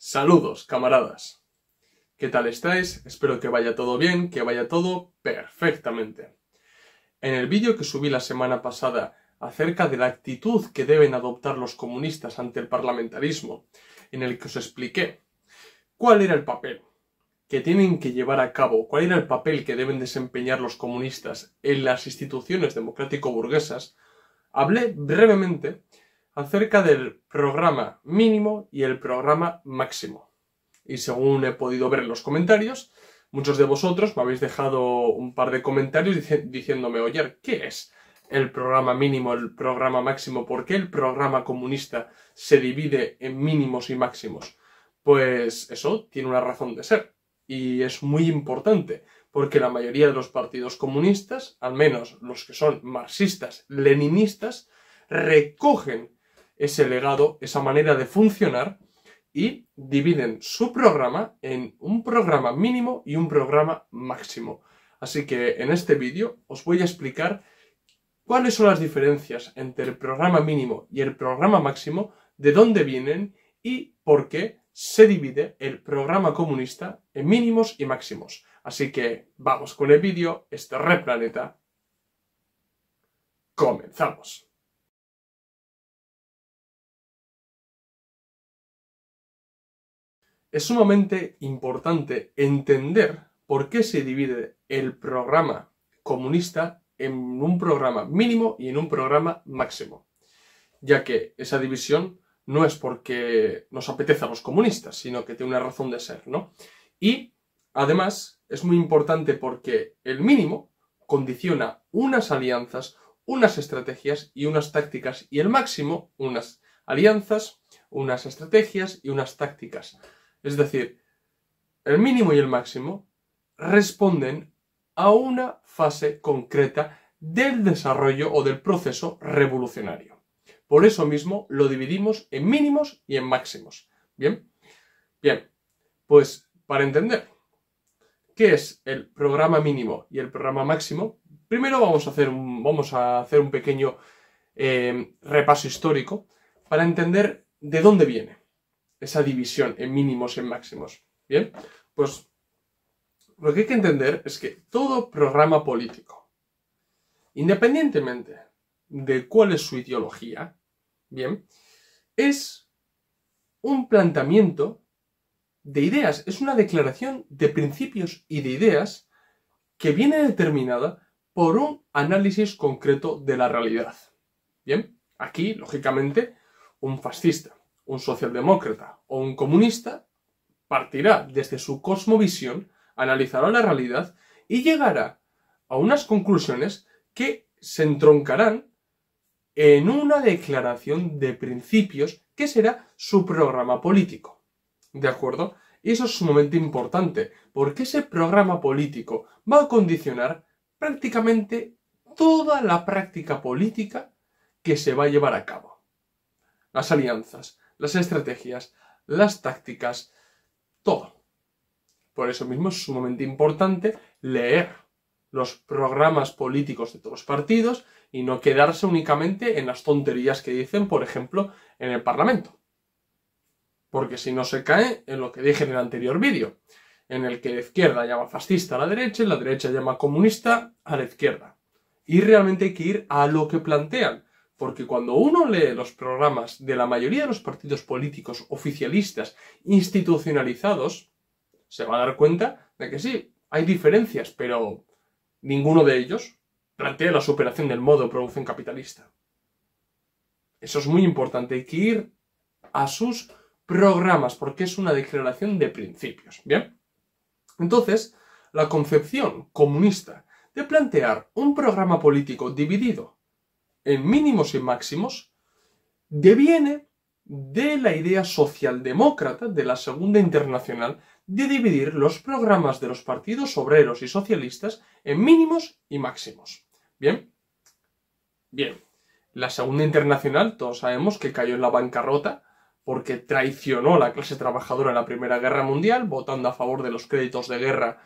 Saludos, camaradas. ¿Qué tal estáis? Espero que vaya todo bien, que vaya todo perfectamente. En el vídeo que subí la semana pasada acerca de la actitud que deben adoptar los comunistas ante el parlamentarismo, en el que os expliqué cuál era el papel que tienen que llevar a cabo, cuál era el papel que deben desempeñar los comunistas en las instituciones democrático-burguesas, hablé brevemente acerca del programa mínimo y el programa máximo. Y según he podido ver en los comentarios, muchos de vosotros me habéis dejado un par de comentarios diciéndome, oye, ¿qué es el programa mínimo, el programa máximo? ¿Por qué el programa comunista se divide en mínimos y máximos? Pues eso tiene una razón de ser y es muy importante porque la mayoría de los partidos comunistas, al menos los que son marxistas, leninistas, recogen ese legado, esa manera de funcionar y dividen su programa en un programa mínimo y un programa máximo. Así que en este vídeo os voy a explicar cuáles son las diferencias entre el programa mínimo y el programa máximo, de dónde vienen y por qué se divide el programa comunista en mínimos y máximos. Así que vamos con el vídeo, este Planeta, Comenzamos. Es sumamente importante entender por qué se divide el programa comunista en un programa mínimo y en un programa máximo, ya que esa división no es porque nos apetezca a los comunistas, sino que tiene una razón de ser, ¿no? Y además es muy importante porque el mínimo condiciona unas alianzas, unas estrategias y unas tácticas, y el máximo unas alianzas, unas estrategias y unas tácticas es decir, el mínimo y el máximo, responden a una fase concreta del desarrollo o del proceso revolucionario. Por eso mismo lo dividimos en mínimos y en máximos. Bien, bien, pues para entender qué es el programa mínimo y el programa máximo, primero vamos a hacer un, vamos a hacer un pequeño eh, repaso histórico para entender de dónde viene esa división en mínimos y en máximos. Bien, pues lo que hay que entender es que todo programa político, independientemente de cuál es su ideología, bien, es un planteamiento de ideas, es una declaración de principios y de ideas que viene determinada por un análisis concreto de la realidad. Bien, aquí, lógicamente, un fascista un socialdemócrata o un comunista partirá desde su cosmovisión, analizará la realidad y llegará a unas conclusiones que se entroncarán en una declaración de principios que será su programa político. ¿De acuerdo? Y eso es sumamente importante, porque ese programa político va a condicionar prácticamente toda la práctica política que se va a llevar a cabo. Las alianzas, las estrategias, las tácticas, todo. Por eso mismo es sumamente importante leer los programas políticos de todos los partidos y no quedarse únicamente en las tonterías que dicen, por ejemplo, en el Parlamento. Porque si no se cae en lo que dije en el anterior vídeo, en el que la izquierda llama fascista a la derecha y la derecha llama comunista a la izquierda. Y realmente hay que ir a lo que plantean, porque cuando uno lee los programas de la mayoría de los partidos políticos oficialistas institucionalizados, se va a dar cuenta de que sí, hay diferencias, pero ninguno de ellos plantea la superación del modo de producción capitalista. Eso es muy importante, hay que ir a sus programas, porque es una declaración de principios, ¿bien? Entonces, la concepción comunista de plantear un programa político dividido en mínimos y máximos, deviene de la idea socialdemócrata de la Segunda Internacional de dividir los programas de los partidos obreros y socialistas en mínimos y máximos. Bien, bien. La Segunda Internacional, todos sabemos que cayó en la bancarrota porque traicionó a la clase trabajadora en la Primera Guerra Mundial, votando a favor de los créditos de guerra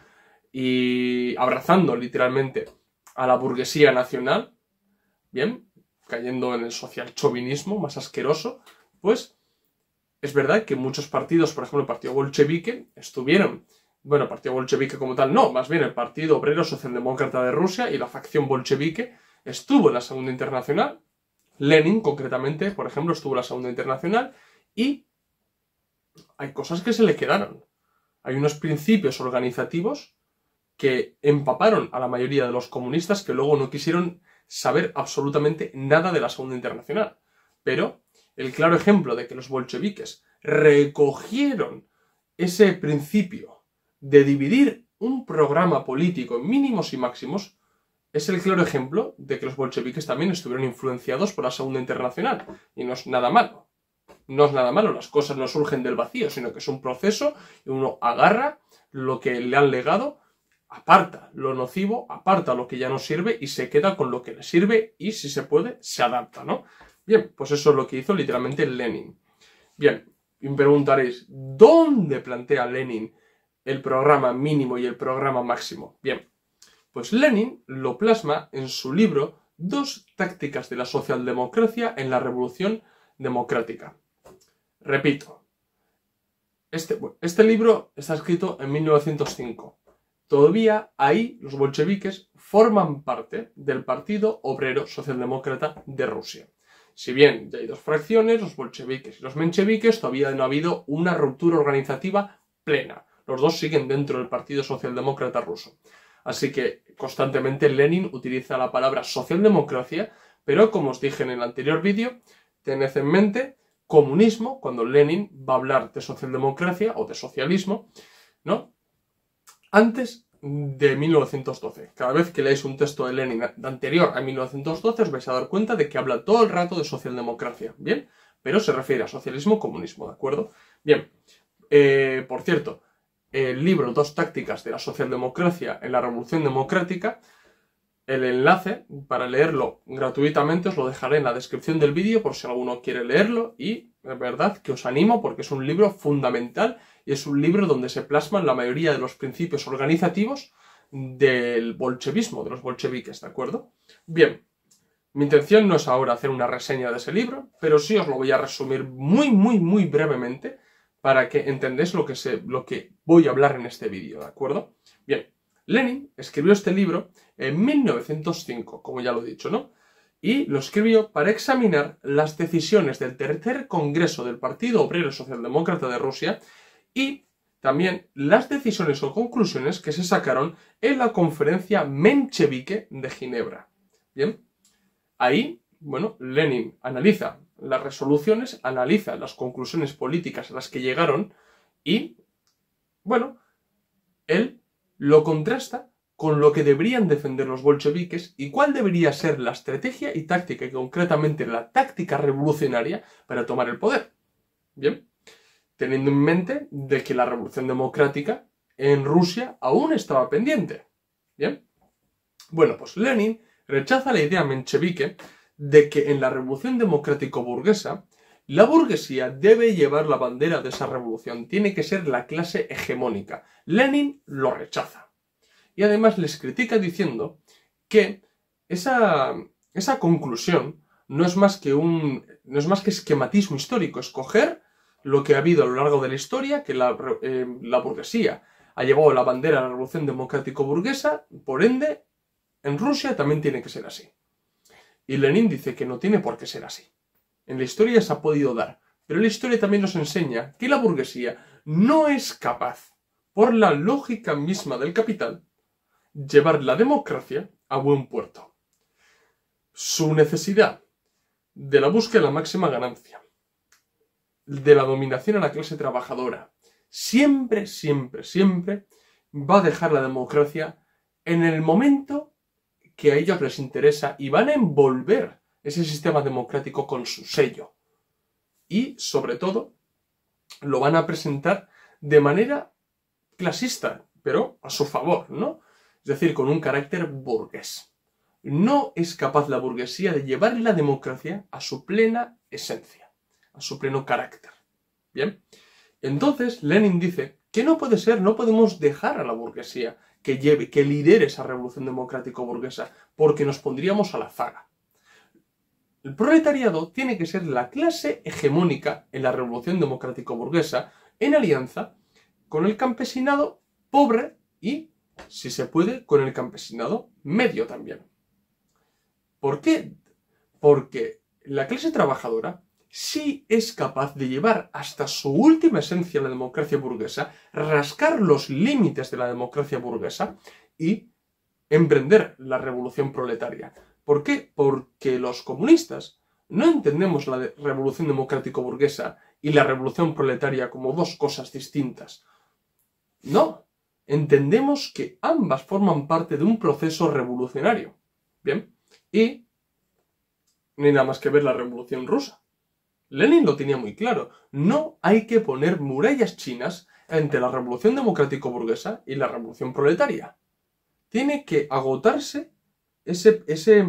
y abrazando literalmente a la burguesía nacional, bien, cayendo en el social chauvinismo más asqueroso, pues es verdad que muchos partidos, por ejemplo el Partido Bolchevique, estuvieron, bueno, el Partido Bolchevique como tal no, más bien el Partido Obrero Socialdemócrata de Rusia y la facción bolchevique estuvo en la Segunda Internacional, Lenin concretamente, por ejemplo, estuvo en la Segunda Internacional y hay cosas que se le quedaron. Hay unos principios organizativos que empaparon a la mayoría de los comunistas que luego no quisieron saber absolutamente nada de la Segunda Internacional. Pero el claro ejemplo de que los bolcheviques recogieron ese principio de dividir un programa político en mínimos y máximos es el claro ejemplo de que los bolcheviques también estuvieron influenciados por la Segunda Internacional. Y no es nada malo. No es nada malo, las cosas no surgen del vacío, sino que es un proceso y uno agarra lo que le han legado aparta lo nocivo, aparta lo que ya no sirve y se queda con lo que le sirve y si se puede, se adapta, ¿no? Bien, pues eso es lo que hizo literalmente Lenin. Bien, y me preguntaréis, ¿dónde plantea Lenin el programa mínimo y el programa máximo? Bien, pues Lenin lo plasma en su libro Dos tácticas de la socialdemocracia en la revolución democrática. Repito, este, este libro está escrito en 1905 todavía ahí los bolcheviques forman parte del Partido Obrero Socialdemócrata de Rusia. Si bien ya hay dos fracciones, los bolcheviques y los mencheviques, todavía no ha habido una ruptura organizativa plena. Los dos siguen dentro del Partido Socialdemócrata ruso. Así que constantemente Lenin utiliza la palabra socialdemocracia, pero como os dije en el anterior vídeo, tened en mente comunismo, cuando Lenin va a hablar de socialdemocracia o de socialismo, ¿no? antes de 1912. Cada vez que leáis un texto de Lenin anterior a 1912 os vais a dar cuenta de que habla todo el rato de socialdemocracia, ¿bien? Pero se refiere a socialismo-comunismo, ¿de acuerdo? Bien, eh, por cierto, el libro Dos tácticas de la socialdemocracia en la revolución democrática el enlace para leerlo gratuitamente os lo dejaré en la descripción del vídeo por si alguno quiere leerlo y de verdad que os animo porque es un libro fundamental y es un libro donde se plasman la mayoría de los principios organizativos del bolchevismo, de los bolcheviques, ¿de acuerdo? Bien, mi intención no es ahora hacer una reseña de ese libro, pero sí os lo voy a resumir muy, muy, muy brevemente para que entendáis lo que, se, lo que voy a hablar en este vídeo, ¿de acuerdo? Lenin escribió este libro en 1905, como ya lo he dicho, ¿no? Y lo escribió para examinar las decisiones del tercer Congreso del Partido Obrero Socialdemócrata de Rusia y también las decisiones o conclusiones que se sacaron en la conferencia menchevique de Ginebra. Bien, ahí, bueno, Lenin analiza las resoluciones, analiza las conclusiones políticas a las que llegaron y, bueno, él lo contrasta con lo que deberían defender los bolcheviques y cuál debería ser la estrategia y táctica, y concretamente la táctica revolucionaria para tomar el poder. Bien, teniendo en mente de que la revolución democrática en Rusia aún estaba pendiente. Bien, bueno, pues Lenin rechaza la idea menchevique de que en la revolución democrático-burguesa la burguesía debe llevar la bandera de esa revolución, tiene que ser la clase hegemónica. Lenin lo rechaza. Y además les critica diciendo que esa, esa conclusión no es, más que un, no es más que esquematismo histórico, escoger lo que ha habido a lo largo de la historia, que la, eh, la burguesía ha llevado la bandera a la revolución democrático-burguesa, por ende, en Rusia también tiene que ser así. Y Lenin dice que no tiene por qué ser así en la historia se ha podido dar, pero la historia también nos enseña que la burguesía no es capaz, por la lógica misma del capital, llevar la democracia a buen puerto. Su necesidad de la búsqueda de la máxima ganancia, de la dominación a la clase trabajadora, siempre, siempre, siempre va a dejar la democracia en el momento que a ellos les interesa y van a envolver ese sistema democrático con su sello. Y, sobre todo, lo van a presentar de manera clasista, pero a su favor, ¿no? Es decir, con un carácter burgués. No es capaz la burguesía de llevar la democracia a su plena esencia, a su pleno carácter. Bien, entonces Lenin dice que no puede ser, no podemos dejar a la burguesía que lleve, que lidere esa revolución democrático-burguesa, porque nos pondríamos a la zaga. El proletariado tiene que ser la clase hegemónica en la revolución democrático-burguesa en alianza con el campesinado pobre y, si se puede, con el campesinado medio también. ¿Por qué? Porque la clase trabajadora sí es capaz de llevar hasta su última esencia la democracia burguesa, rascar los límites de la democracia burguesa y emprender la revolución proletaria. ¿Por qué? Porque los comunistas no entendemos la revolución democrático-burguesa y la revolución proletaria como dos cosas distintas. No, entendemos que ambas forman parte de un proceso revolucionario. Bien, y ni nada más que ver la revolución rusa. Lenin lo tenía muy claro, no hay que poner murallas chinas entre la revolución democrático-burguesa y la revolución proletaria. Tiene que agotarse ese,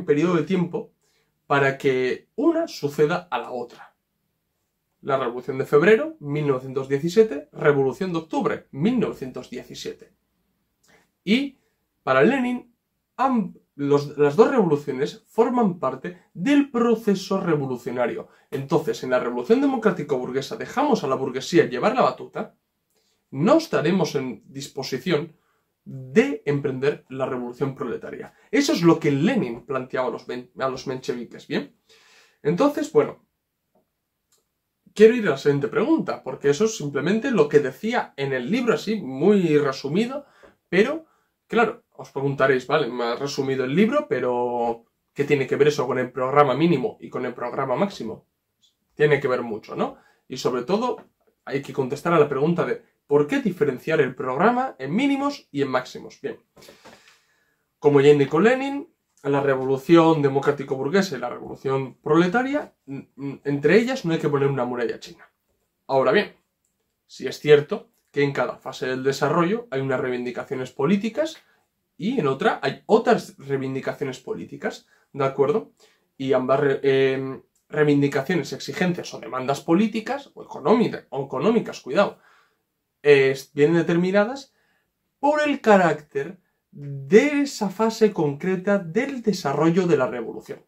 periodo de tiempo para que una suceda a la otra. La Revolución de Febrero, 1917, Revolución de Octubre, 1917. Y para Lenin, las dos revoluciones forman parte del proceso revolucionario. Entonces, en la Revolución Democrático-Burguesa dejamos a la burguesía llevar la batuta, no estaremos en disposición de emprender la revolución proletaria. Eso es lo que Lenin planteaba a los, a los mencheviques, ¿bien? Entonces, bueno, quiero ir a la siguiente pregunta, porque eso es simplemente lo que decía en el libro, así, muy resumido, pero, claro, os preguntaréis, vale, me ha resumido el libro, pero ¿qué tiene que ver eso con el programa mínimo y con el programa máximo? Tiene que ver mucho, ¿no? Y sobre todo, hay que contestar a la pregunta de ¿Por qué diferenciar el programa en mínimos y en máximos? Bien, como ya indicó Lenin, la revolución democrático-burguesa y la revolución proletaria, entre ellas no hay que poner una muralla china. Ahora bien, si es cierto que en cada fase del desarrollo hay unas reivindicaciones políticas y en otra hay otras reivindicaciones políticas, ¿de acuerdo? Y ambas em, reivindicaciones, exigencias o demandas políticas o económicas cuidado, vienen determinadas por el carácter de esa fase concreta del desarrollo de la revolución.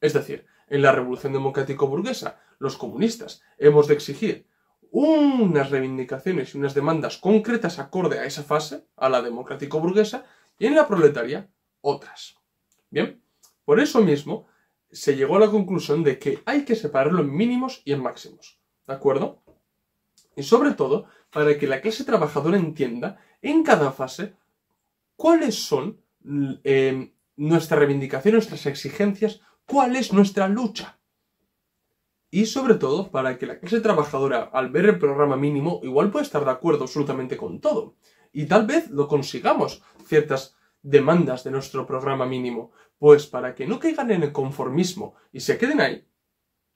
Es decir, en la revolución democrático-burguesa, los comunistas hemos de exigir unas reivindicaciones y unas demandas concretas acorde a esa fase, a la democrático-burguesa, y en la proletaria, otras. Bien, por eso mismo se llegó a la conclusión de que hay que separarlo en mínimos y en máximos. ¿De acuerdo? Y sobre todo, para que la clase trabajadora entienda en cada fase cuáles son nuestras eh, nuestra reivindicación, nuestras exigencias, cuál es nuestra lucha. Y sobre todo para que la clase trabajadora al ver el programa mínimo igual pueda estar de acuerdo absolutamente con todo. Y tal vez lo consigamos ciertas demandas de nuestro programa mínimo, pues para que no caigan en el conformismo y se queden ahí,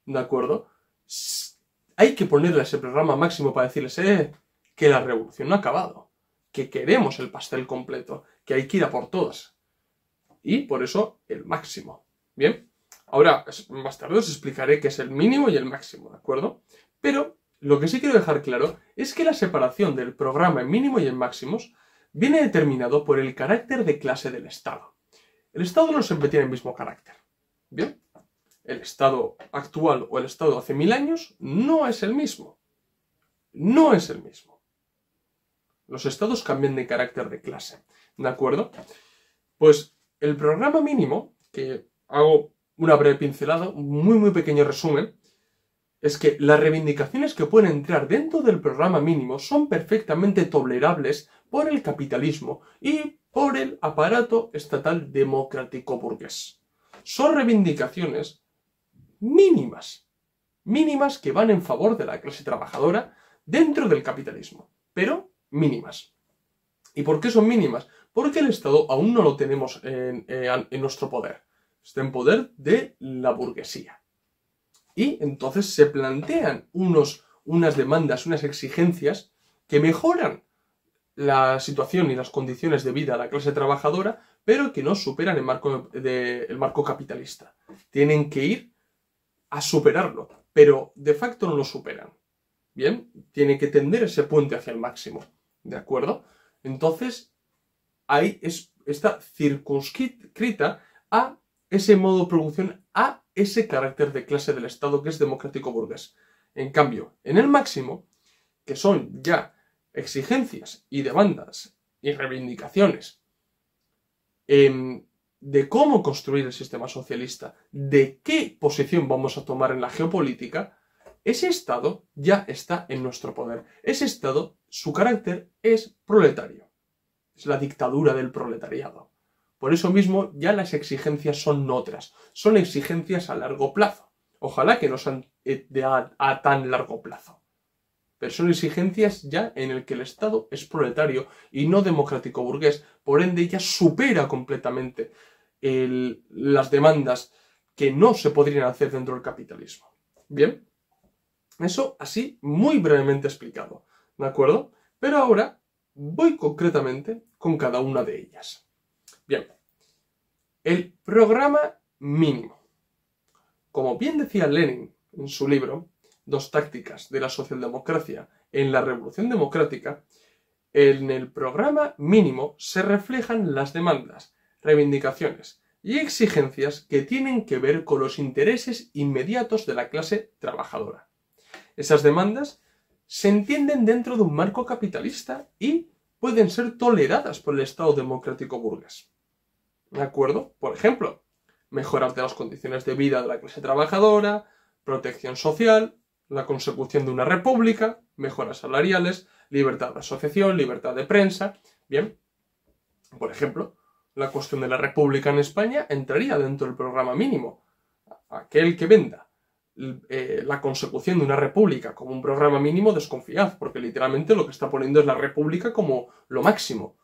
¿de acuerdo? hay que ponerle ese programa máximo para decirles, eh, que la revolución no ha acabado, que queremos el pastel completo, que hay que ir a por todas. Y por eso el máximo. Bien, ahora más tarde os explicaré qué es el mínimo y el máximo, ¿de acuerdo? Pero lo que sí quiero dejar claro es que la separación del programa en mínimo y en máximos viene determinado por el carácter de clase del Estado. El Estado no siempre tiene el mismo carácter. Bien, el estado actual o el estado hace mil años no es el mismo. No es el mismo. Los estados cambian de carácter de clase. ¿De acuerdo? Pues el programa mínimo, que hago una breve pincelada, un muy muy pequeño resumen, es que las reivindicaciones que pueden entrar dentro del programa mínimo son perfectamente tolerables por el capitalismo y por el aparato estatal democrático burgués. Son reivindicaciones mínimas, mínimas que van en favor de la clase trabajadora dentro del capitalismo, pero mínimas. ¿Y por qué son mínimas? Porque el Estado aún no lo tenemos eh, en, nuestro poder, está en poder de la burguesía. Y entonces se plantean unos, unas demandas, unas exigencias que mejoran la situación y las condiciones de vida de la clase trabajadora, pero que no superan el marco, el marco capitalista. Tienen que ir a superarlo, pero de facto no lo superan. Bien, tiene que tender ese puente hacia el máximo, ¿de acuerdo? Entonces, ahí es, está circunscrita a ese modo de producción, a ese carácter de clase del Estado que es democrático burgués. En cambio, en el máximo, que son ya exigencias y demandas y reivindicaciones eh, de cómo construir el sistema socialista, de qué posición vamos a tomar en la geopolítica, ese Estado ya está en nuestro poder. Ese Estado, su carácter es proletario. Es la dictadura del proletariado. Por eso mismo ya las exigencias son otras, son exigencias a largo plazo. Ojalá que no sean eh, a, tan largo plazo. Pero son exigencias ya en el que el Estado es proletario y no democrático burgués, por ende ya supera completamente las demandas que no se podrían hacer dentro del capitalismo. Bien, eso así muy brevemente explicado, ¿de acuerdo? Pero ahora voy concretamente con cada una de ellas. Bien, el programa mínimo. Como bien decía Lenin en su libro, Dos tácticas de la socialdemocracia en la revolución democrática, en el programa mínimo se reflejan las demandas reivindicaciones y exigencias que tienen que ver con los intereses inmediatos de la clase trabajadora. Esas demandas se entienden dentro de un marco capitalista y pueden ser toleradas por el Estado democrático burgués. ¿De acuerdo? Por ejemplo, mejoras de las condiciones de vida de la clase trabajadora, protección social, la consecución de una república, mejoras salariales, libertad de asociación, libertad de prensa. Bien, por ejemplo, la cuestión de la República en España entraría dentro del programa mínimo. Aquel que venda eh, la consecución de una república como un programa mínimo, desconfiad, porque literalmente lo que está poniendo es la república como lo máximo.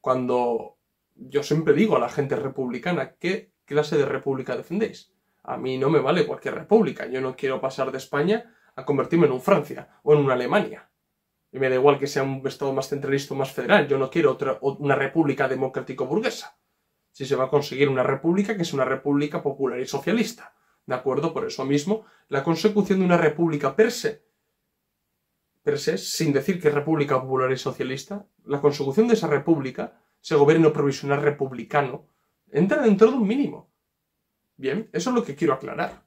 Cuando yo siempre digo a la gente republicana, ¿qué clase de república defendéis? A mí no me vale cualquier república. Yo no quiero pasar de España a convertirme en un Francia o en una Alemania. Y me da igual que sea un Estado más centralista o más federal. Yo no quiero otra, una república democrático-burguesa si se va a conseguir una república que es una república popular y socialista. ¿De acuerdo? Por eso mismo, la consecución de una república per se, per se, sin decir que es república popular y socialista, la consecución de esa república, ese gobierno provisional republicano, entra dentro de un mínimo. Bien, eso es lo que quiero aclarar.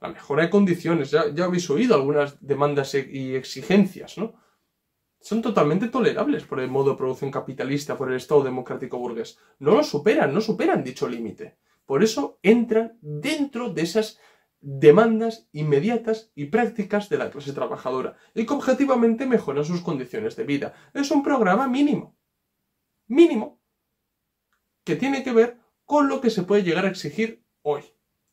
La mejora de condiciones, ya, habéis oído algunas demandas e, y exigencias, ¿no? son totalmente tolerables por el modo de producción capitalista, por el Estado democrático burgués. No lo superan, no superan dicho límite. Por eso entran dentro de esas demandas inmediatas y prácticas de la clase trabajadora y que objetivamente mejoran sus condiciones de vida. Es un programa mínimo, mínimo, que tiene que ver con lo que se puede llegar a exigir hoy.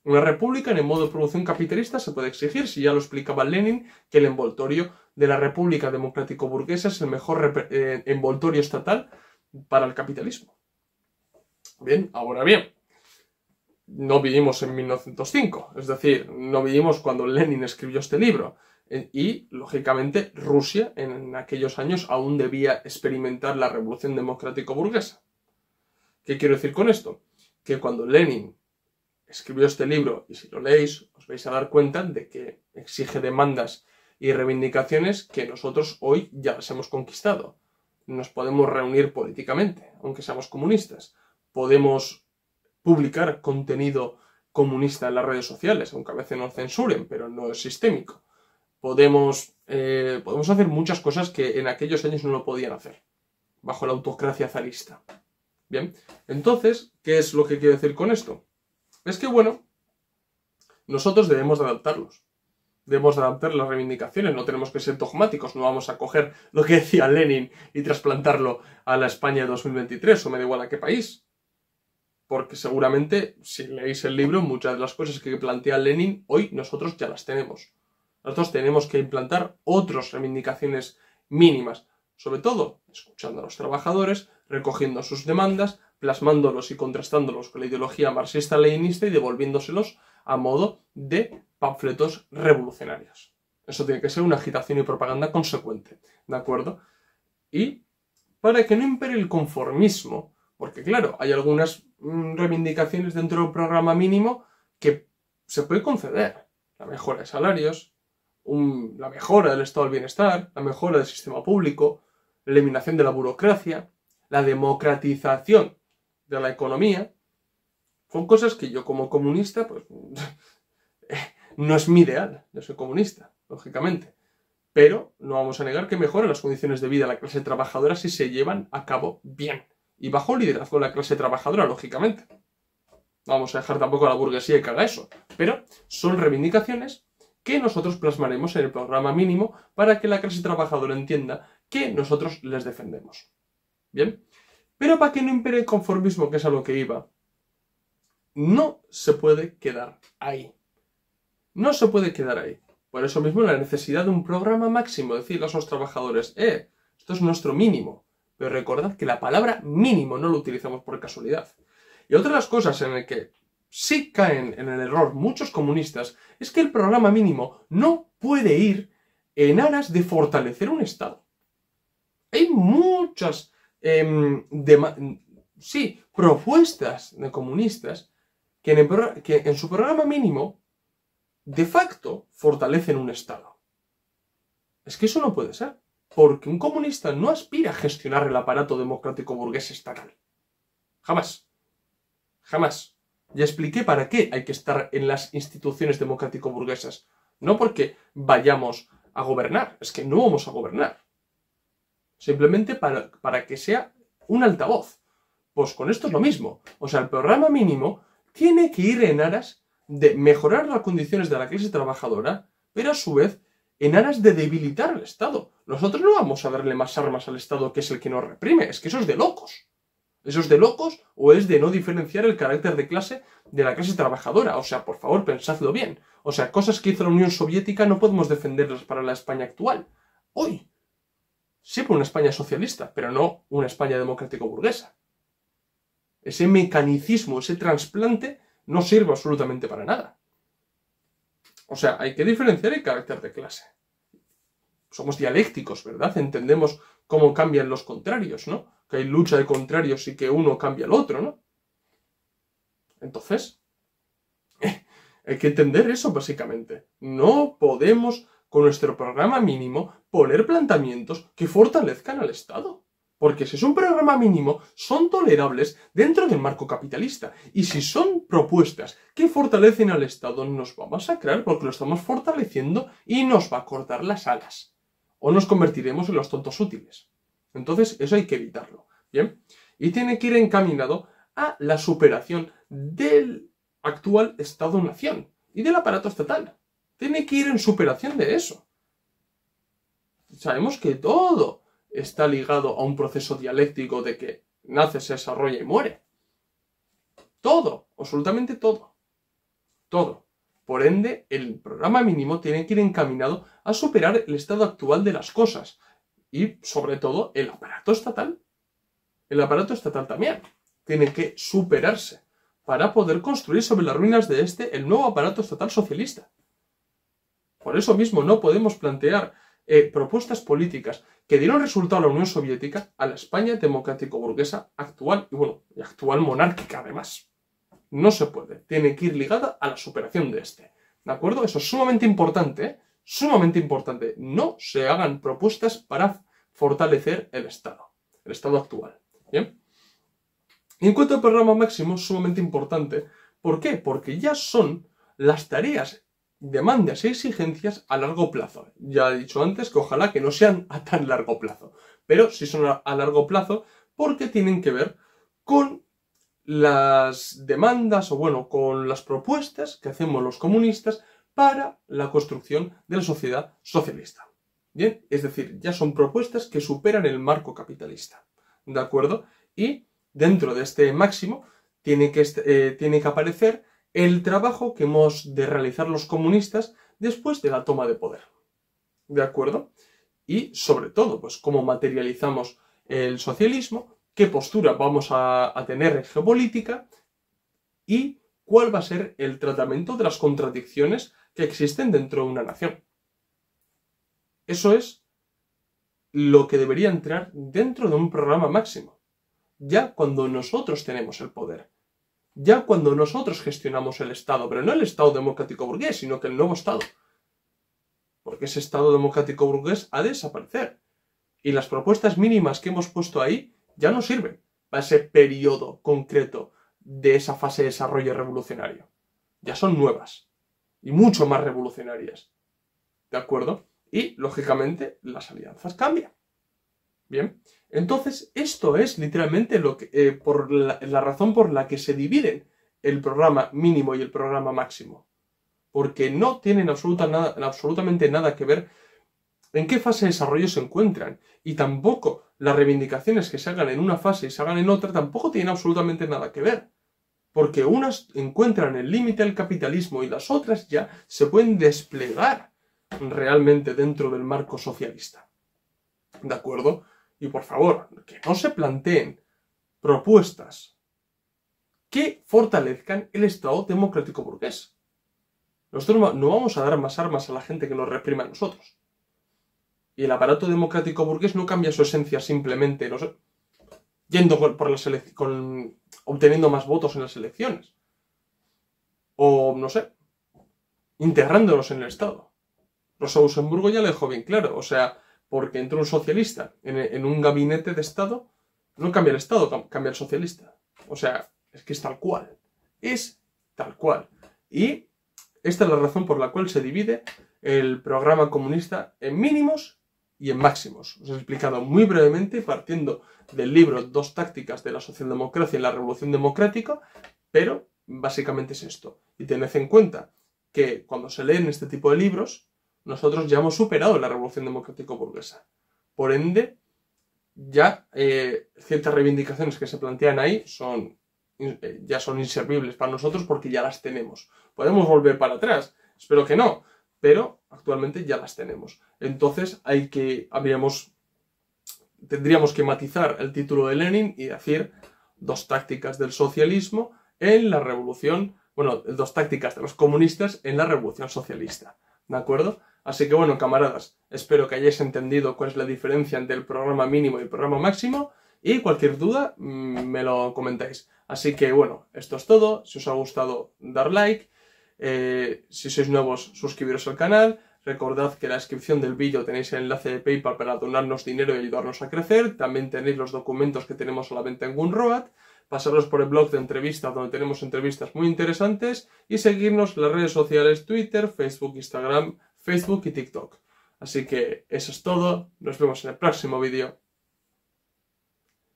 Una república en el modo de producción capitalista se puede exigir, si ya lo explicaba Lenin, que el envoltorio de la república democrático-burguesa es el mejor eh, envoltorio estatal para el capitalismo. Bien, ahora bien, no vivimos en 1905, es decir, no vivimos cuando Lenin escribió este libro. Eh, y, lógicamente, Rusia en aquellos años aún debía experimentar la revolución democrático-burguesa. ¿Qué quiero decir con esto? Que cuando Lenin escribió este libro y si lo leéis os vais a dar cuenta de que exige demandas y reivindicaciones que nosotros hoy ya las hemos conquistado. Nos podemos reunir políticamente, aunque seamos comunistas. Podemos publicar contenido comunista en las redes sociales, aunque a veces nos censuren, pero no es sistémico. Podemos, eh, podemos hacer muchas cosas que en aquellos años no lo podían hacer, bajo la autocracia zarista. Bien, entonces, ¿qué es lo que quiero decir con esto? es que, bueno, nosotros debemos de adaptarlos. Debemos de adaptar las reivindicaciones, no tenemos que ser dogmáticos, no vamos a coger lo que decía Lenin y trasplantarlo a la España de 2023, o me da igual a qué país. Porque seguramente, si leéis el libro, muchas de las cosas que plantea Lenin hoy nosotros ya las tenemos. Nosotros tenemos que implantar otras reivindicaciones mínimas, sobre todo escuchando a los trabajadores, recogiendo sus demandas, plasmándolos y contrastándolos con la ideología marxista-leninista y devolviéndoselos a modo de panfletos revolucionarios. Eso tiene que ser una agitación y propaganda consecuente, ¿de acuerdo? Y para que no impere el conformismo, porque claro, hay algunas mm, reivindicaciones dentro del programa mínimo que se puede conceder. La mejora de salarios, la mejora del estado del bienestar, la mejora del sistema público, la eliminación de la burocracia, la democratización de la economía, son cosas que yo como comunista, pues no es mi ideal, yo soy comunista, lógicamente. Pero no vamos a negar que mejoran las condiciones de vida de la clase trabajadora si se llevan a cabo bien y bajo liderazgo de la clase trabajadora, lógicamente. No vamos a dejar tampoco a la burguesía que haga eso, pero son reivindicaciones que nosotros plasmaremos en el programa mínimo para que la clase trabajadora entienda que nosotros les defendemos. ¿Bien? Pero para que no impere el conformismo, que es a lo que iba, no se puede quedar ahí. No se puede quedar ahí. Por eso mismo la necesidad de un programa máximo, decirle a los trabajadores, eh, esto es nuestro mínimo. Pero recordad que la palabra mínimo no lo utilizamos por casualidad. Y otra de las cosas en las que sí caen en el error muchos comunistas es que el programa mínimo no puede ir en aras de fortalecer un Estado. Hay muchas Em, sí, propuestas de comunistas que en su programa mínimo de facto fortalecen un Estado. Es que eso no puede ser, porque un comunista no aspira a gestionar el aparato democrático burgués estatal. Jamás. Jamás. Ya expliqué para qué hay que estar en las instituciones democrático-burguesas. No porque vayamos a gobernar, es que no vamos a gobernar simplemente para, que sea un altavoz. Pues con esto es lo mismo. O sea, el programa mínimo tiene que ir en aras de mejorar las condiciones de la clase trabajadora, pero a su vez en aras de debilitar al Estado. Nosotros no vamos a darle más armas al Estado que es el que nos reprime, es que eso es de locos. ¿Eso es de locos o es de no diferenciar el carácter de clase de la clase trabajadora? O sea, por favor, pensadlo bien. O sea, cosas que hizo la Unión Soviética no podemos defenderlas para la España actual. Hoy, Sí, por una España socialista, pero no una España democrático-burguesa. Ese mecanicismo, ese trasplante, no sirve absolutamente para nada. O sea, hay que diferenciar el carácter de clase. Somos dialécticos, ¿verdad? Entendemos cómo cambian los contrarios, ¿no? Que hay lucha de contrarios y que uno cambia al otro, ¿no? Entonces, hay que entender eso básicamente. No podemos con nuestro programa mínimo, poner planteamientos que fortalezcan al Estado. Porque si es un programa mínimo, son tolerables dentro del marco capitalista. Y si son propuestas que fortalecen al Estado, nos va a masacrar porque lo estamos fortaleciendo y nos va a cortar las alas. O nos convertiremos en los tontos útiles. Entonces, eso hay que evitarlo. ¿Bien? Y tiene que ir encaminado a la superación del actual Estado-Nación y del aparato estatal. Tiene que ir en superación de eso. Sabemos que todo está ligado a un proceso dialéctico de que nace, se desarrolla y muere. Todo, absolutamente todo. Todo. Por ende, el programa mínimo tiene que ir encaminado a superar el estado actual de las cosas y, sobre todo, el aparato estatal. El aparato estatal también tiene que superarse para poder construir sobre las ruinas de este el nuevo aparato estatal socialista. Por eso mismo no podemos plantear eh, propuestas políticas que dieron resultado a la Unión Soviética, a la España democrático-burguesa actual y bueno, y actual monárquica además. No se puede, tiene que ir ligada a la superación de este. ¿De acuerdo? Eso es sumamente importante, ¿eh? sumamente importante. No se hagan propuestas para fortalecer el Estado, el Estado actual. ¿Bien? Y en cuanto al programa máximo, sumamente importante. ¿Por qué? Porque ya son las tareas demandas y e exigencias a largo plazo. Ya he dicho antes que ojalá que no sean a tan largo plazo, pero sí son a largo plazo porque tienen que ver con las demandas o bueno, con las propuestas que hacemos los comunistas para la construcción de la sociedad socialista. Bien, es decir, ya son propuestas que superan el marco capitalista. ¿De acuerdo? Y dentro de este máximo tiene que, eh, tiene que aparecer el trabajo que hemos de realizar los comunistas después de la toma de poder. ¿De acuerdo? Y sobre todo, pues cómo materializamos el socialismo, qué postura vamos a, tener en geopolítica y cuál va a ser el tratamiento de las contradicciones que existen dentro de una nación. Eso es lo que debería entrar dentro de un programa máximo, ya cuando nosotros tenemos el poder ya cuando nosotros gestionamos el Estado, pero no el Estado democrático burgués, sino que el nuevo Estado. Porque ese Estado democrático burgués ha de desaparecer. Y las propuestas mínimas que hemos puesto ahí ya no sirven para ese periodo concreto de esa fase de desarrollo revolucionario. Ya son nuevas y mucho más revolucionarias. ¿De acuerdo? Y, lógicamente, las alianzas cambian. Bien, entonces esto es literalmente lo eh, por la, razón por la que se dividen el programa mínimo y el programa máximo. Porque no tienen absoluta absolutamente nada que ver en qué fase de desarrollo se encuentran. Y tampoco las reivindicaciones que se hagan en una fase y se hagan en otra tampoco tienen absolutamente nada que ver. Porque unas encuentran el límite al capitalismo y las otras ya se pueden desplegar realmente dentro del marco socialista. ¿De acuerdo? Y por favor, que no se planteen propuestas que fortalezcan el Estado democrático burgués. Nosotros no vamos a dar más armas a la gente que nos reprima a nosotros. Y el aparato democrático burgués no cambia su esencia simplemente no yendo por las obteniendo más votos en las elecciones. O, no sé, integrándolos en el Estado. Rosa Luxemburgo ya lo dejó bien claro. O sea, porque entre un socialista en, en, un gabinete de Estado, no cambia el Estado, cambia el socialista. O sea, es que es tal cual. Es tal cual. Y esta es la razón por la cual se divide el programa comunista en mínimos y en máximos. Os he explicado muy brevemente, partiendo del libro Dos tácticas de la socialdemocracia y la revolución democrática, pero básicamente es esto. Y tened en cuenta que cuando se leen este tipo de libros, nosotros ya hemos superado la revolución democrático-burguesa. Por ende, ya eh, ciertas reivindicaciones que se plantean ahí son, eh, ya son inservibles para nosotros porque ya las tenemos. Podemos volver para atrás, espero que no, pero actualmente ya las tenemos. Entonces hay que, habríamos, tendríamos que matizar el título de Lenin y decir dos tácticas del socialismo en la revolución, bueno, dos tácticas de los comunistas en la revolución socialista. ¿De acuerdo? Así que bueno, camaradas, espero que hayáis entendido cuál es la diferencia entre el programa mínimo y el programa máximo y cualquier duda mm, me lo comentáis. Así que bueno, esto es todo. Si os ha gustado, dar like. Eh, si sois nuevos, suscribiros al canal. Recordad que en la descripción del vídeo tenéis el enlace de PayPal para donarnos dinero y ayudarnos a crecer. También tenéis los documentos que tenemos solamente en Gunroad pasaros por el blog de entrevistas donde tenemos entrevistas muy interesantes y seguirnos en las redes sociales Twitter, Facebook, Instagram, Facebook y TikTok. Así que eso es todo, nos vemos en el próximo vídeo.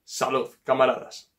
Salud, camaradas.